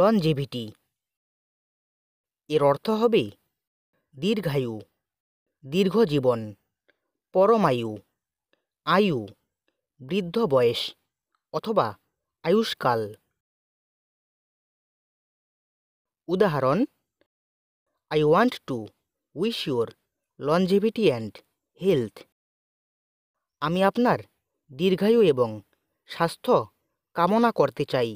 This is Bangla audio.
লনজেভিটি এর অর্থ হবে দীর্ঘায়ু দীর্ঘ জীবন পরমায়ু আয়ু বৃদ্ধ বয়স অথবা আয়ুষ্কাল উদাহরণ I want to wish your longevity and health আমি আপনার দীর্ঘায়ু এবং স্বাস্থ্য কামনা করতে চাই